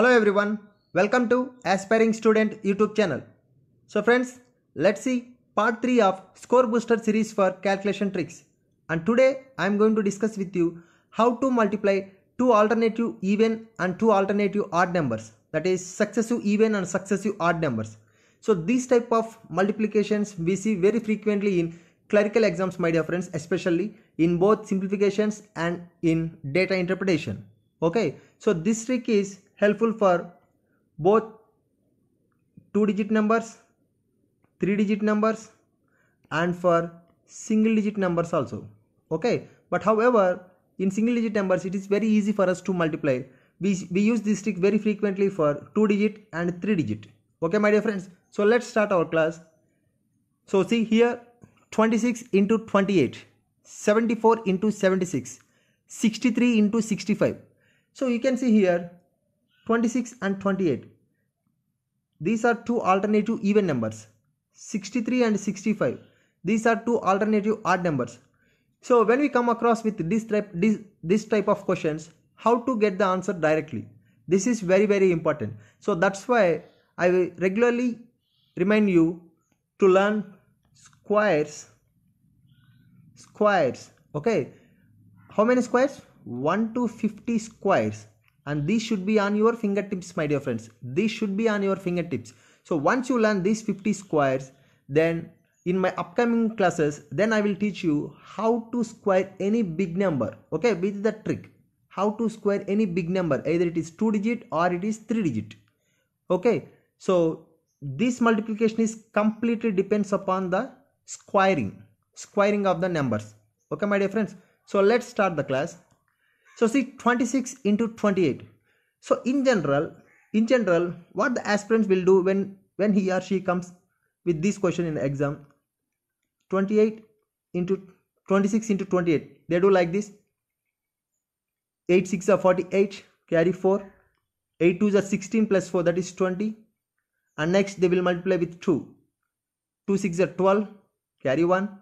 Hello everyone, welcome to Aspiring Student YouTube channel. So friends, let's see part 3 of Score Booster series for calculation tricks. And today I am going to discuss with you how to multiply two alternative even and two alternative odd numbers that is successive even and successive odd numbers. So these type of multiplications we see very frequently in clerical exams my dear friends especially in both simplifications and in data interpretation. Okay, so this trick is helpful for both two digit numbers three digit numbers and for single digit numbers also okay but however in single digit numbers it is very easy for us to multiply we, we use this trick very frequently for two digit and three digit okay my dear friends so let's start our class so see here 26 into 28 74 into 76 63 into 65 so you can see here 26 and 28 these are two alternative even numbers 63 and 65 these are two alternative odd numbers so when we come across with this type this, this type of questions how to get the answer directly this is very very important so that's why i regularly remind you to learn squares squares okay how many squares 1 to 50 squares and these should be on your fingertips my dear friends these should be on your fingertips so once you learn these 50 squares then in my upcoming classes then i will teach you how to square any big number okay with the trick how to square any big number either it is two digit or it is three digit okay so this multiplication is completely depends upon the squaring squaring of the numbers okay my dear friends so let's start the class so see 26 into 28 so in general in general what the aspirants will do when when he or she comes with this question in the exam 28 into 26 into 28 they do like this 8 6 are 48 carry 4 8 two are 16 plus 4 that is 20 and next they will multiply with 2 2 6 are 12 carry 1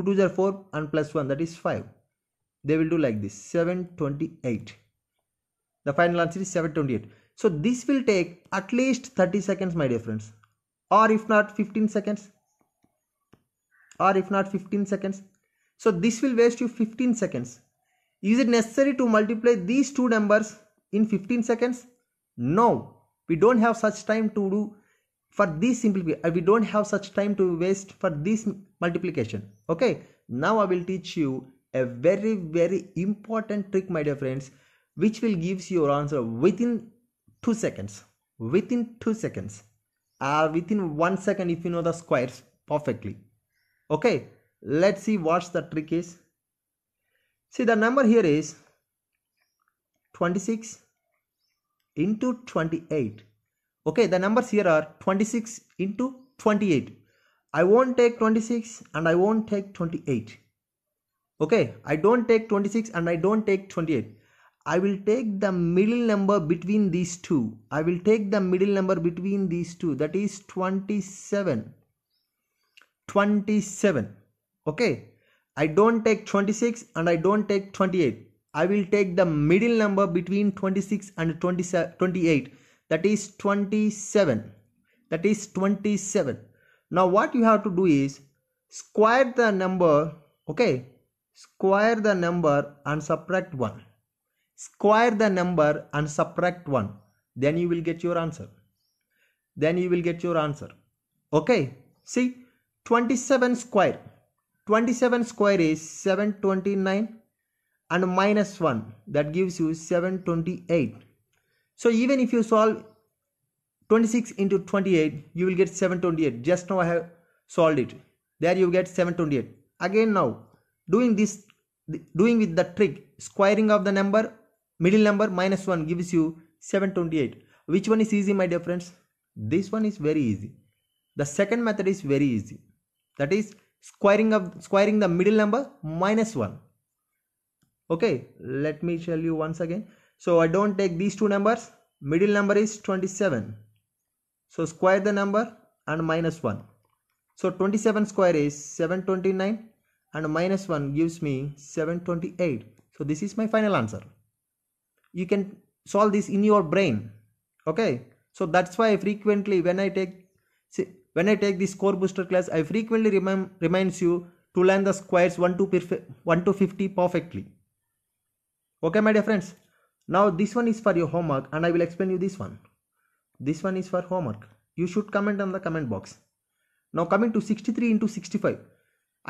2 two are 4 and plus 1 that is 5 they will do like this 728 the final answer is 728 so this will take at least 30 seconds my dear friends or if not 15 seconds or if not 15 seconds so this will waste you 15 seconds is it necessary to multiply these two numbers in 15 seconds no we don't have such time to do for this simplification we don't have such time to waste for this multiplication okay now i will teach you a very very important trick my dear friends which will gives your answer within 2 seconds within 2 seconds uh, within 1 second if you know the squares perfectly okay let's see what's the trick is see the number here is 26 into 28 okay the numbers here are 26 into 28 i won't take 26 and i won't take 28 okay i don't take 26 and i don't take 28 i will take the middle number between these two i will take the middle number between these two that is 27 27 okay i don't take 26 and i don't take 28 i will take the middle number between 26 and 28 that is 27 that is 27 now what you have to do is square the number okay Square the number and subtract 1. Square the number and subtract 1. Then you will get your answer. Then you will get your answer. Okay. See 27 square. 27 square is 729 and minus 1 that gives you 728. So even if you solve 26 into 28 you will get 728 just now I have solved it there you get 728 again now doing this doing with the trick squaring of the number middle number minus 1 gives you 728 which one is easy my dear friends this one is very easy the second method is very easy that is squaring of squaring the middle number minus 1 okay let me tell you once again so i don't take these two numbers middle number is 27 so square the number and minus 1 so 27 square is 729 and minus 1 gives me 728 so this is my final answer you can solve this in your brain okay so that's why frequently when i take see, when i take this score booster class i frequently remind reminds you to learn the squares 1 to, perfect, 1 to 50 perfectly okay my dear friends now this one is for your homework and i will explain you this one this one is for homework you should comment on the comment box now coming to 63 into 65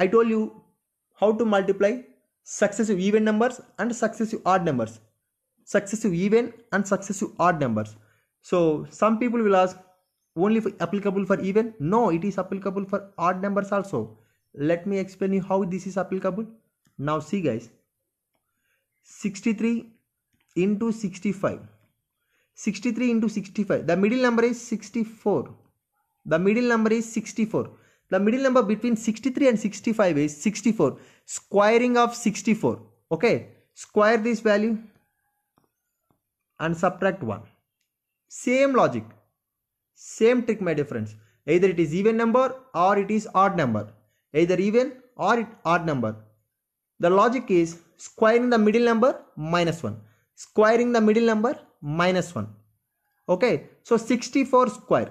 i told you how to multiply successive even numbers and successive odd numbers successive even and successive odd numbers so some people will ask only for applicable for even no it is applicable for odd numbers also let me explain you how this is applicable now see guys 63 into 65 63 into 65 the middle number is 64 the middle number is 64 the middle number between 63 and 65 is 64. Squaring of 64. Okay. Square this value and subtract 1. Same logic. Same trick my difference. Either it is even number or it is odd number. Either even or it odd number. The logic is squaring the middle number minus 1. Squaring the middle number minus 1. Okay. So 64 square.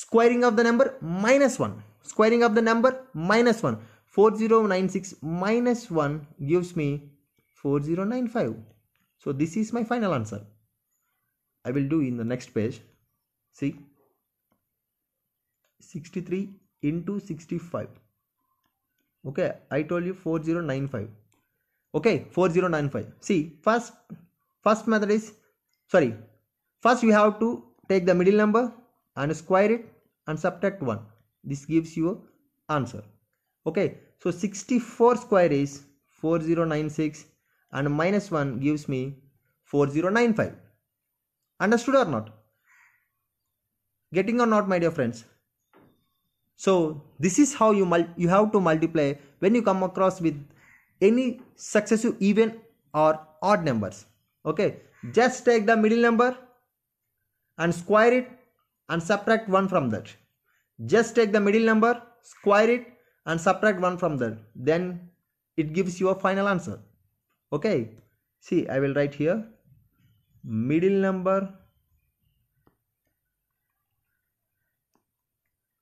squaring of the number minus 1 squaring of the number minus 1 4096 minus 1 gives me 4095 so this is my final answer I will do in the next page see 63 into 65 okay I told you 4095 okay 4095 see first first method is sorry first we have to take the middle number and square it and subtract 1 this gives you answer okay so 64 square is 4096 and minus 1 gives me 4095 understood or not getting or not my dear friends so this is how you you have to multiply when you come across with any successive even or odd numbers okay just take the middle number and square it and subtract 1 from that. Just take the middle number, square it and subtract 1 from that. Then it gives you a final answer. Okay. See, I will write here middle number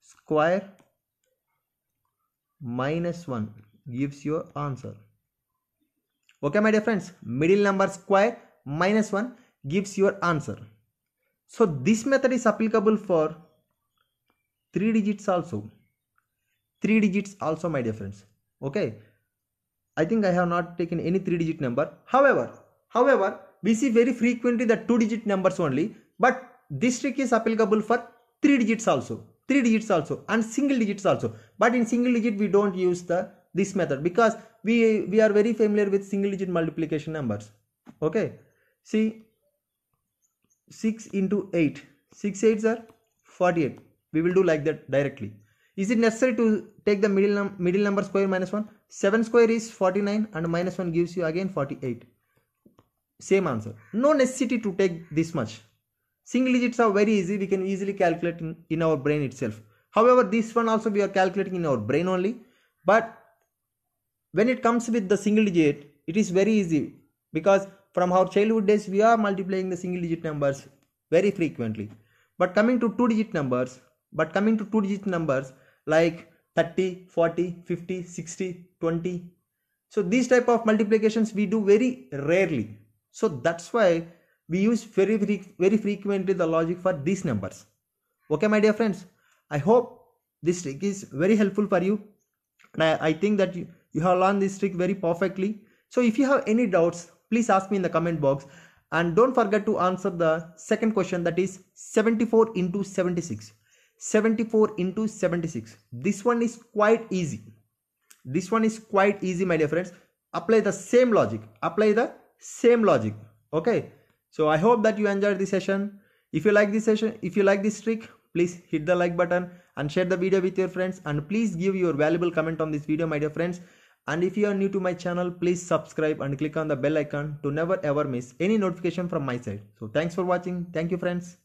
square minus 1 gives your answer. Okay, my dear friends, middle number square minus 1 gives your answer. So this method is applicable for three digits also. Three digits also my dear friends. Okay. I think I have not taken any three digit number. However, however, we see very frequently the two digit numbers only, but this trick is applicable for three digits also. Three digits also and single digits also. But in single digit we don't use the this method because we we are very familiar with single digit multiplication numbers. Okay. See 6 into 8 6 8s are 48 we will do like that directly is it necessary to take the middle, num middle number square minus 1 7 square is 49 and minus 1 gives you again 48 same answer no necessity to take this much single digits are very easy we can easily calculate in, in our brain itself however this one also we are calculating in our brain only but when it comes with the single digit it is very easy because from our childhood days, we are multiplying the single digit numbers very frequently. But coming to two digit numbers, but coming to two digit numbers like 30, 40, 50, 60, 20. So these type of multiplications we do very rarely. So that's why we use very, very, very frequently the logic for these numbers. Okay, my dear friends, I hope this trick is very helpful for you. And I, I think that you, you have learned this trick very perfectly. So if you have any doubts please ask me in the comment box and don't forget to answer the second question that is 74 into 76 74 into 76 this one is quite easy this one is quite easy my dear friends apply the same logic apply the same logic okay so i hope that you enjoyed this session if you like this session if you like this trick please hit the like button and share the video with your friends and please give your valuable comment on this video my dear friends and if you are new to my channel, please subscribe and click on the bell icon to never ever miss any notification from my side. So thanks for watching. Thank you friends.